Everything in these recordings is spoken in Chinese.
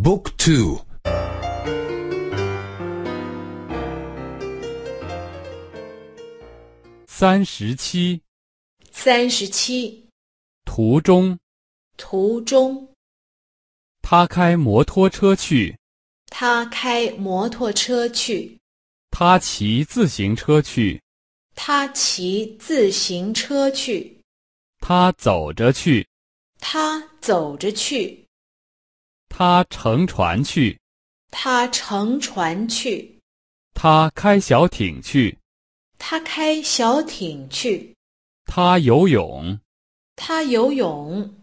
Book two. 三十七，三十七。途中，途中。他开摩托车去，他开摩托车去。他骑自行车去，他骑自行车去。他走着去，他走着去。他乘船去，他乘船去，他开小艇去，他开小艇去，他游泳，他游泳。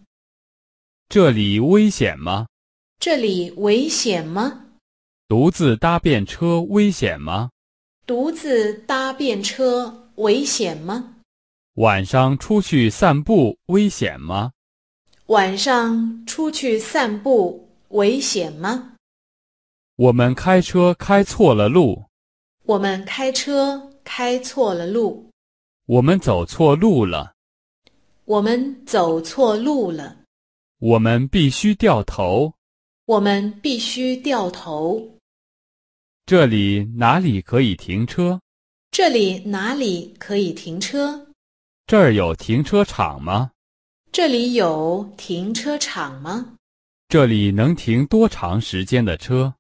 这里危险吗？这里危险吗？独自搭便车危险吗？独自搭便车危险吗？晚上出去散步危险吗？晚上出去散步。危险吗？我们开车开错了路。我们开车开错了路。我们走错路了。我们走错路了。我们必须掉头。我们必须掉头。这里哪里可以停车？这里哪里可以停车？这儿有停车场吗？这里有停车场吗？这里能停多长时间的车？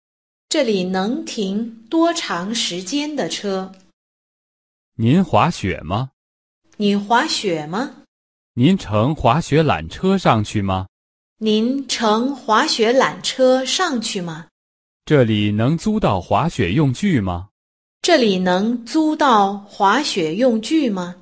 这里能停多长时间的车？您滑雪吗？你滑雪吗？您乘滑雪缆车上去吗？您乘滑雪缆车上去吗？这里能租到滑雪用具吗？这里能租到滑雪用具吗？